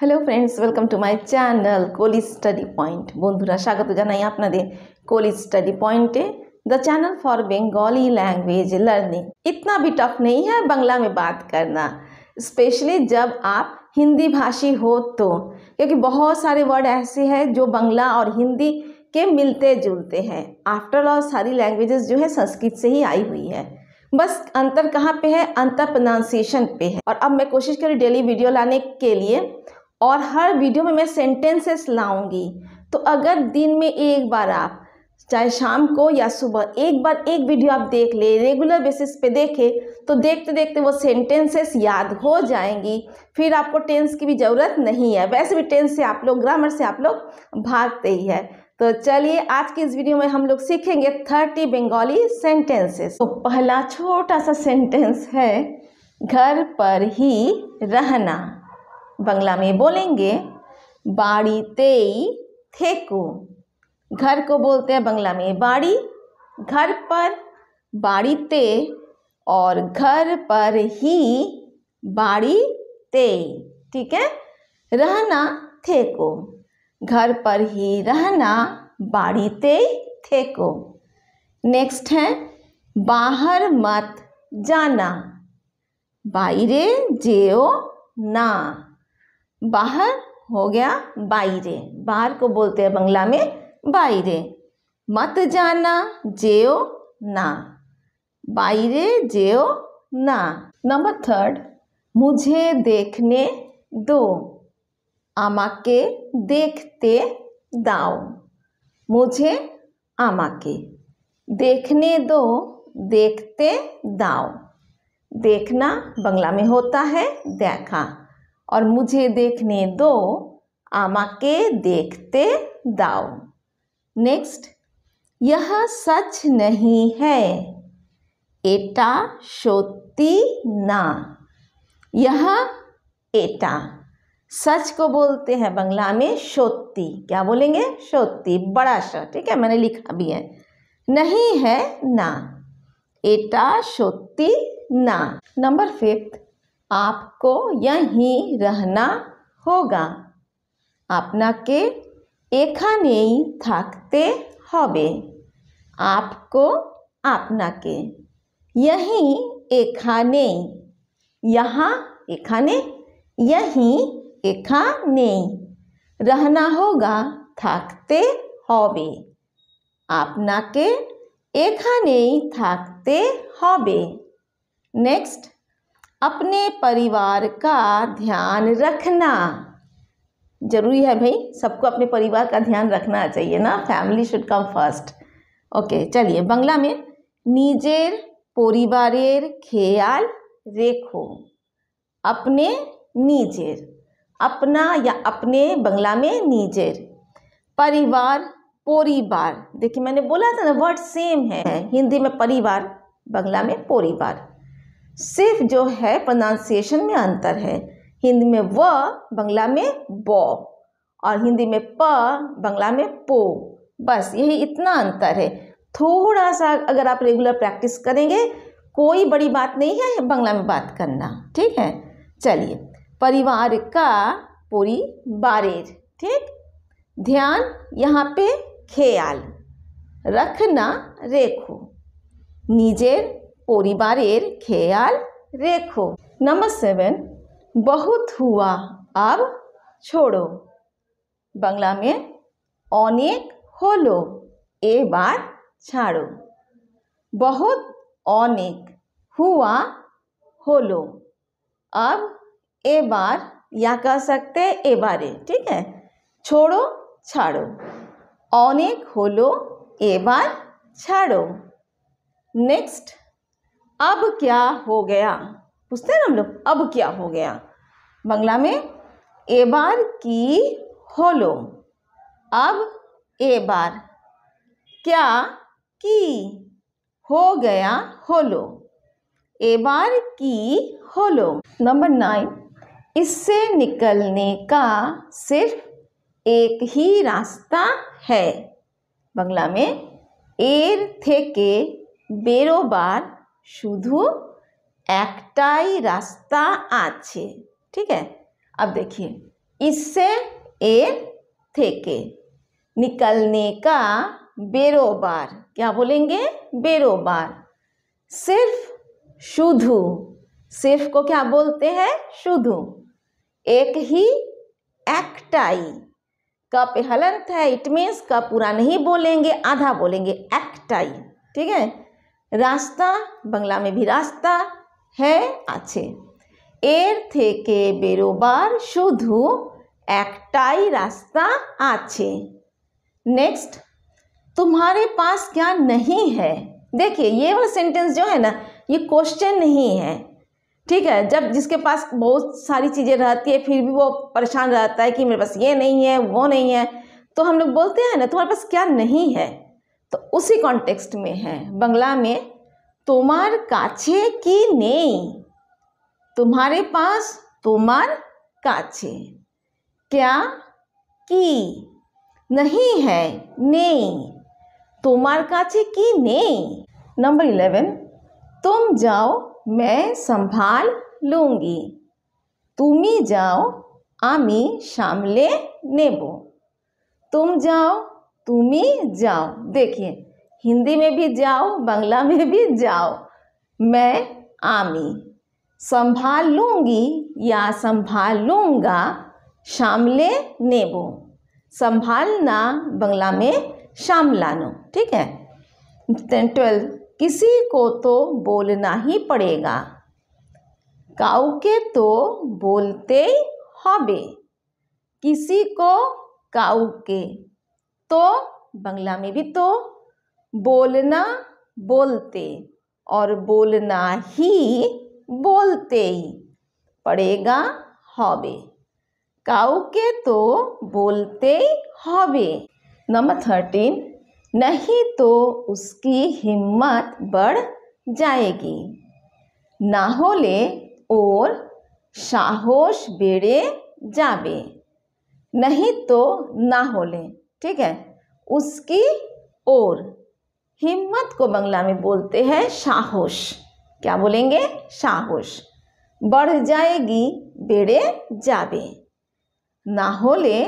hello friends welcome to my channel college study point बंधुरा स्वागत জানাই আপনাদের college study point the channel for Bengali language learning इतना भी टफ नहीं है बंगला में बात करना स्पेशली जब आप हिंदी भाषी हो तो क्योंकि बहुत सारे वर्ड ऐसे हैं जो बंगला और हिंदी के मिलते जुलते हैं आफ्टर ऑल सारी लैंग्वेजेस जो है संस्कृत से ही आई हुई है बस अंतर कहाँ पे है अंतर प्रोनाउंसिएशन पे है और अब मैं कोशिश करी डेली वीडियो लाने के लिए और हर वीडियो में मैं सेंटेंसेस लाऊंगी तो अगर दिन में एक बार आप चाहे शाम को या सुबह एक बार एक वीडियो आप देख ले रेगुलर बेसिस पे देखें तो देखते देखते वो सेंटेंसेस याद हो जाएंगी फिर आपको टेंस की भी ज़रूरत नहीं है वैसे भी टेंस से आप लोग ग्रामर से आप लोग भागते ही है तो चलिए आज की इस वीडियो में हम लोग सीखेंगे थर्टी बंगाली सेंटेंसेस तो पहला छोटा सा सेंटेंस है घर पर ही रहना बंगला में बोलेंगे बाड़ी तेई थेको घर को बोलते हैं बंगला में बाड़ी घर पर बाड़ी ते और घर पर ही बाड़ी ते ठीक है रहना थेको घर पर ही रहना बाड़ी ते थेको नेक्स्ट है बाहर मत जाना बाहरे जेओ ना बाहर हो गया बाहरे बाहर को बोलते हैं बंगला में बाहरे मत जाना जेओ ना बाहरे जेओ ना नंबर थर्ड मुझे देखने दो आमा के देखते दाओ मुझे आमा के देखने दो देखते दाओ देखना बंगला में होता है देखा और मुझे देखने दो आमा के देखते दाओ नेक्स्ट यह सच नहीं है एटा शोती ना यह एटा सच को बोलते हैं बंगला में सोती क्या बोलेंगे सोती बड़ा सा ठीक है मैंने लिखा भी है नहीं है ना एटा सोती ना नंबर फिफ्थ आपको यहीं रहना होगा आपके एखने थकते हबे आपको के यहीं एखने यहाँ एखने यहीं एखने रहना होगा थकते हबे आपके एखने थकते हबे नेक्स्ट अपने परिवार का ध्यान रखना जरूरी है भाई सबको अपने परिवार का ध्यान रखना चाहिए ना family should come first okay चलिए बंगला में निजेर परिवार ख्याल रेखो अपने निजेर अपना या अपने बंगला में निजेर परिवार परिवार देखिए मैंने बोला था ना वर्ड सेम है हिंदी में परिवार बंगला में परिवार सिर्फ जो है प्रोनाउंसिएशन में अंतर है हिंदी में व बंगला में ब और हिंदी में प बंगला में पो बस यही इतना अंतर है थोड़ा सा अगर आप रेगुलर प्रैक्टिस करेंगे कोई बड़ी बात नहीं है बंगला में बात करना ठीक है चलिए परिवार का पूरी बारेर ठीक ध्यान यहाँ पे ख्याल रखना रेखो निजेर পরিবারের খেয়াল রেখো নমসেভেন বহুত হুয়া আব ছোড়ো বাংলা মে অনেক হলো এবার ছাড়ো বহুত অনেক হুয়া হলো আব এবার ইয়া कह सकते এবারে ठीक है छोडो ছাড়ো অনেক হলো এবার ছাড়ো নেক্সট अब क्या हो गया पूछते हैं हम लोग अब क्या हो गया बंगला में ए बार की होलो अब ए बार क्या की हो गया होलो बार की होलो नंबर नाइन इससे निकलने का सिर्फ एक ही रास्ता है बंगला एर थे के बेरो बार शुद्ध एकटाई रास्ता आछे ठीक है अब देखिए इससे ए थे के निकलने का बेरोबार क्या बोलेंगे बेरोबार सिर्फ शुद्ध सिर्फ को क्या बोलते हैं शुद्ध एक ही एकटाई का पे हलंत है इट मीन्स का पूरा नहीं बोलेंगे आधा बोलेंगे एकटाई ठीक है रास्ता রাস্তা में भी रास्ता है হ্যাঁ एर थे के बेरोबार शुद्ध एकटाई रास्ता आछे नेक्स्ट तुम्हारे पास क्या नहीं है देखिए ये वाला सेंटेंस जो है ना ये क्वेश्चन नहीं है ठीक है जब जिसके पास बहुत सारी चीज़ें रहती है फिर भी वो परेशान रहता है कि मेरे पास ये नहीं है वो नहीं है तो हम लोग बोलते हैं ना तुम्हारे पास क्या नहीं है तो उसी कॉन्टेक्स्ट में है बंगला में तुमार काछे की नहीं तुम्हारे पास তোমার काछे क्या की नहीं है नहीं तुमार काछे की नहीं नंबर इलेवन तुम जाओ मैं संभाल लूँगी তুমি जाओ आमी शामले नेबो तुम जाओ तुम्ही जाओ देखिए हिंदी में भी जाओ बंगला में भी जाओ मैं आमी संभाल लूँगी या संभाल लूँगा शामले नेबो संभालना बंगला में नो ठीक है ट्वेल्व किसी को तो बोलना ही पड़ेगा के तो बोलते हबे किसी को के तो बंगला में भी तो बोलना बोलते और बोलना ही बोलते ही पड़ेगा काऊ के तो बोलते हॉबे नंबर थर्टीन नहीं तो उसकी हिम्मत बढ़ जाएगी ना होले और সাহস बेड़े যাবে नहीं तो ना होले ठीक है उसकी ओर हिम्मत को बंगला में बोलते हैं साहोश क्या बोलेंगे साहोश बढ़ जाएगी बेड़े जाबे ना होले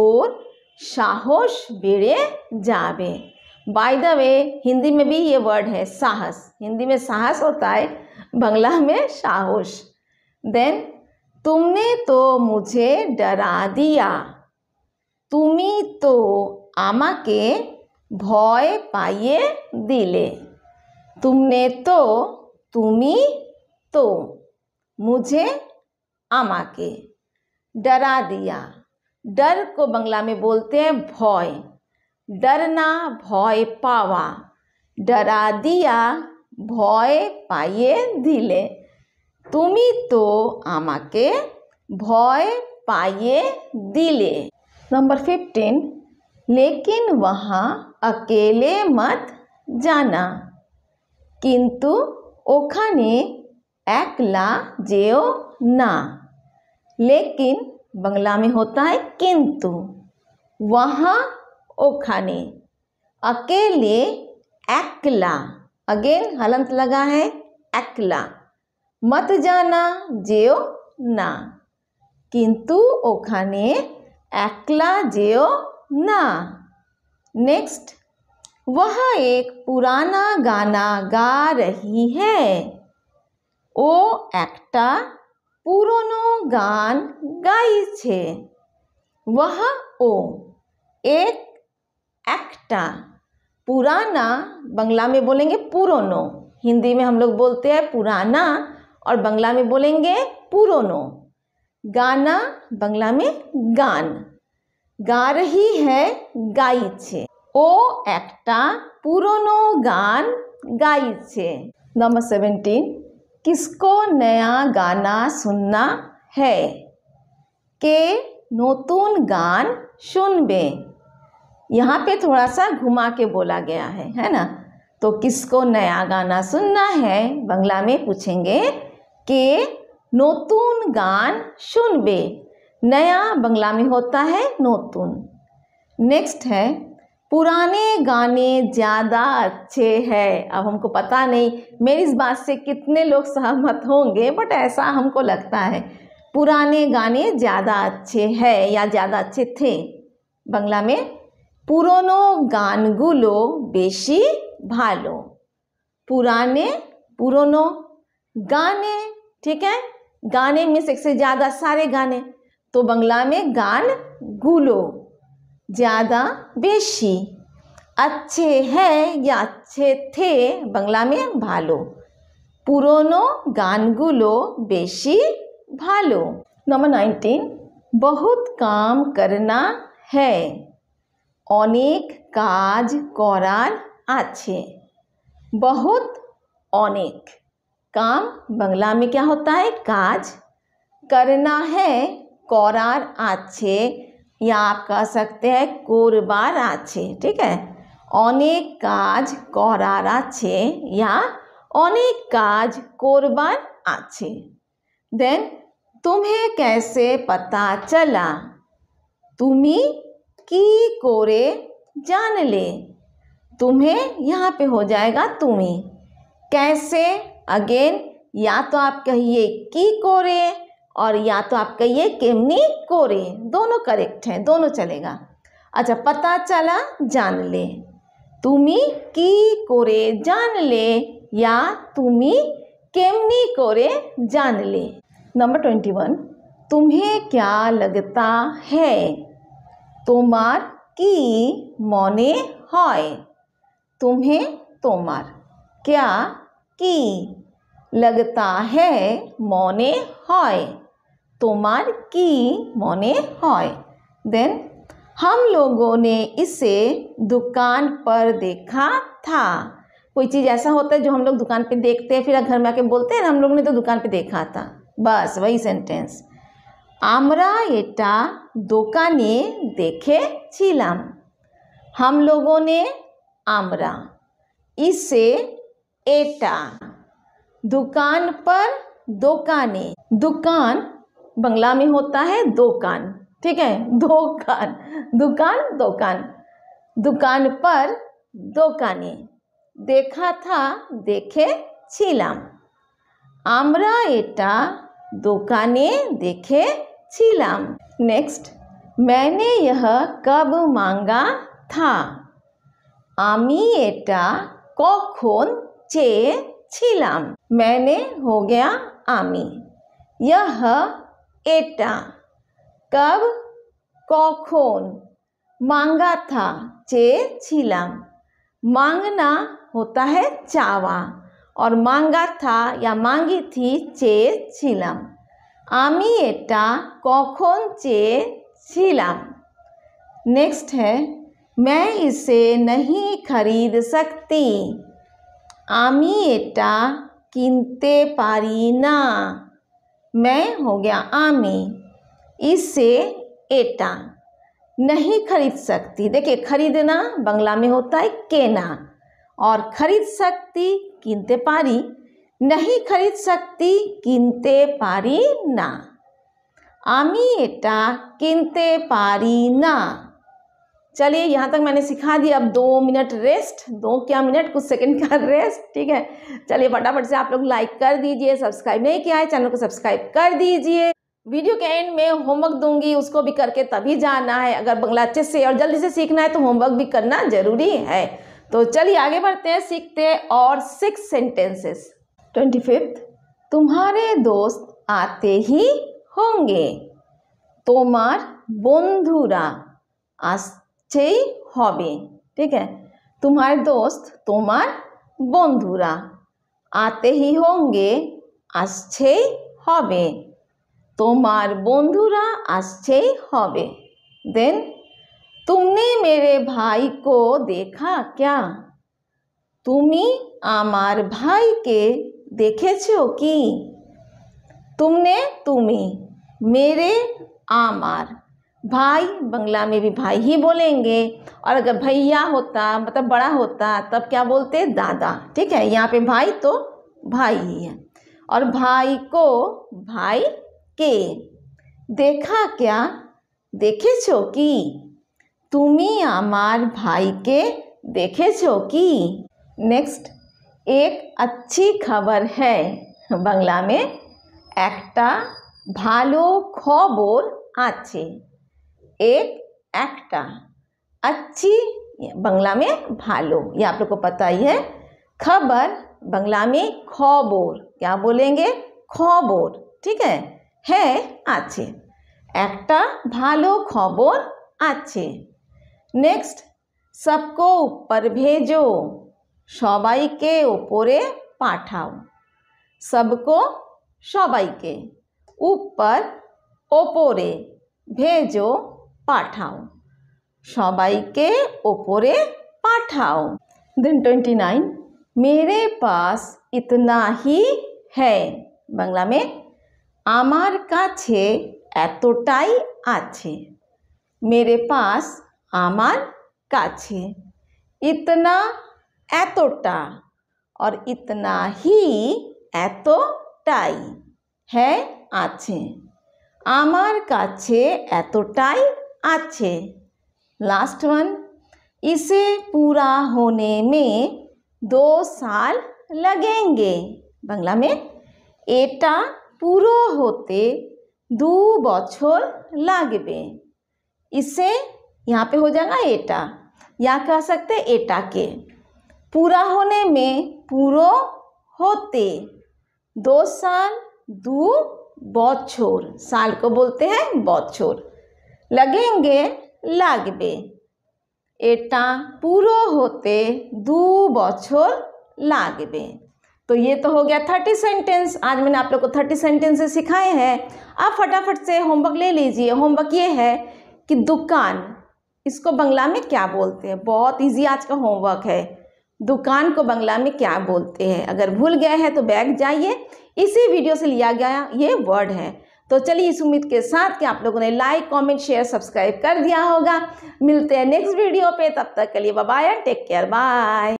और साहस बेड़े जाबे बाय द वे हिंदी में भी ये वर्ड है साहस हिंदी में साहस होता है बंगला में साहस देन तुमने तो मुझे डरा दिया তুমি तो भय ভয় दिले तुमने तो तुम्ही तो मुझे आमा के डरा दिया डर को बंगला में बोलते हैं भय डरना भय पावा डरा दिया भय पाइए दिले तुम्ही तो आमा के भय पाइए दिले नंबर फिफ्टीन लेकिन वहाँ अकेले मत जाना किंतु ওখানে एकला जेओ ना लेकिन बंगला में होता है किंतु वहाँ ओखाने अकेले एकला अगेन हलंत लगा है एकला मत जाना जेओ ना किंतु ओखाने एकला जेओ ना नेक्स्ट वह एक पुराना गाना गा रही है एक्टा पुरानो गान गाई छे वह ओ एक एक्टा पुराना बंगला में बोलेंगे पुरोनो हिंदी में हम लोग बोलते हैं पुराना और बंगला में बोलेंगे पुरोनो गाना बंगला में गान गा रही है ओ ও একটা गान गाई छे नंबर सेवेंटीन किसको नया गाना सुनना है के गान सुन बे यहाँ पे थोड़ा सा घुमा के बोला गया है है ना तो किसको नया गाना सुनना है बंगला में पूछेंगे के गान सुन सुनबे नया बंगला में होता है नोतुन नेक्स्ट है पुराने गाने ज़्यादा अच्छे हैं अब हमको पता नहीं मेरी इस बात से कितने लोग सहमत होंगे बट ऐसा हमको लगता है पुराने गाने ज़्यादा अच्छे हैं या ज़्यादा अच्छे थे बंगला में गान गुलो बेशी भालो पुराने पुरानो गाने ठीक है गाने में सबसे ज्यादा सारे गाने तो बंगला में गान गुलो ज्यादा बेशी अच्छे हैं या अच्छे थे बंगला में भालो पुरोनो गान गुलो बेशी भालो नंबर नाइनटीन बहुत काम करना है अनेक काज करार आछे बहुत अनेक काम बंगला में क्या होता है काज करना है कोरार आछे या आप कह सकते हैं कोरबार आछे ठीक है अनेक काज कोरार आछे या अनेक काज कोरबार आछे देन तुम्हें कैसे पता चला तुम्हें की कोरे जान ले तुम्हें यहाँ पे हो जाएगा तुम्हें कैसे अगेन या तो आप कहिए की कोरे और या तो आप कहिए केमनी कोरे दोनों करेक्ट हैं दोनों चलेगा अच्छा पता चला जान ले तुम्हें की कोरे जान ले या तुम्हें केमनी कोरे जान ले नंबर ट्वेंटी वन तुम्हें क्या लगता है तोमार की मौने हॉय तुम्हें तोमार क्या কি लगता है মনে হয় তোমার কি মনে হয় देन हम लोगों ने इसे दुकान पर देखा था कोई चीज़ ऐसा होता है जो हम लोग दुकान पे देखते हैं फिर घर में आके बोलते हैं हम लोग ने तो दुकान पे देखा था बस वही सेंटेंस आमरा एटा दुकाने देखे দেখেছিলাম हम लोगों ने आमरा इसे एटा दुकान पर दोकाने दुकान बंगला में होता है दोकान ठीक है दोकान दुकान दोकान दुकान पर दोकाने देखा था देखे आमरा एटा दोकाने देखे দেখেছিলাম नेक्स्ट मैंने यह कब मांगा था आमी एटा কখন छिलाम मैंने हो गया आमी यह एटा कब कौन मांगा था चे छिलाम मांगना होता है चावा और मांगा था या मांगी थी चे आमी एटा कौन चे छिलाम नेक्स्ट है मैं इसे नहीं खरीद सकती आमी एटा কিনতে पारी ना मैं हो गया आमी इसे एटा नहीं खरीद सकती देखिए खरीदना बंगला में होता है केना और खरीद सकती किनते पारी नहीं खरीद सकती किनते पारी ना आमी एटा किनते पारी ना चलिए यहाँ तक मैंने सिखा दिया अब दो मिनट रेस्ट दो क्या मिनट कुछ सेकंड का रेस्ट ठीक है चलिए फटाफट से आप लोग लाइक कर दीजिए सब्सक्राइब नहीं किया है चैनल को सब्सक्राइब कर दीजिए वीडियो के एंड में होमवर्क दूंगी उसको भी करके तभी जाना है अगर बंगला अच्छे से और जल्दी से सीखना है तो होमवर्क भी करना जरूरी है तो चलिए आगे बढ़ते हैं सीखते हैं और सिक्स सेंटेंसेस ट्वेंटी फिफ्थ तुम्हारे दोस्त आते ही होंगे तोमार बंधुरा চেয়ে হবে ঠিক আছে তোমার দোস্ত তোমার বন্ধুরা আতেহি হঙ্গে আসছেই হবে তোমার বন্ধুরা আসছেই হবে দেন তুমনে মেরে কো দেখা ক্যা তুমি আমার ভাইকে দেখেছো কি তুমনে তুমি মেরে আমার भाई बंगला में भी भाई ही बोलेंगे और अगर भैया होता मतलब बड़ा होता तब क्या बोलते दादा ठीक है यहाँ पे भाई तो भाई ही है और भाई को भाई के देखा क्या देखे छो तुम्हें কি भाई के देखे छो कि नेक्स्ट एक अच्छी खबर है बंगला में एक भालो खबर आ एक एक्टा अच्छी बंगला में भालो ये आप लोग को पता ही है खबर बंगला में खबोर क्या बोलेंगे खबोर ठीक है है अच्छे एक्टा भालो खबोर अच्छे नेक्स्ट सबको ऊपर भेजो सबाई के ऊपरे पाठाओ सबको सबाई के ऊपर ओपोरे भेजो পাঠাও সবাইকে ওপরে পাঠাও দেন টোয়েন্টি নাইন মেরে পাস ইতনা হি হ্যায় বাংলা মে আমার কাছে এতটাই আছে মেরে পাস আমার কাছে ইতনা এতটা আর ইতনা হি এতটাই হ্যাঁ আছে আমার কাছে এতটাই अच्छे लास्ट वन इसे पूरा होने में दो साल लगेंगे बंगला में एटा পুরো होते दो বছর লাগবে इसे यहाँ पे हो जाएगा एटा या कह सकते एटा के पूरा होने में पूरो होते दो साल दो बौछोर साल को बोलते हैं बौछोर लगेंगे লাগবে एटा पूरो होते दो लाग बे तो ये तो हो गया थर्टी सेंटेंस आज मैंने आप लोग को थर्टी सेंटेंसेस सिखाए हैं आप फटाफट से होमवर्क ले लीजिए होमवर्क ये है कि दुकान इसको बंगला में क्या बोलते हैं बहुत इजी आज का होमवर्क है दुकान को बंगला में क्या बोलते हैं अगर भूल गए हैं तो बैग जाइए इसी वीडियो से लिया गया ये वर्ड है तो चलिए इस उम्मीद के साथ कि आप लोगों ने लाइक कमेंट शेयर सब्सक्राइब कर दिया होगा मिलते हैं नेक्स्ट वीडियो पे तब तक के लिए बाय टेक केयर बाय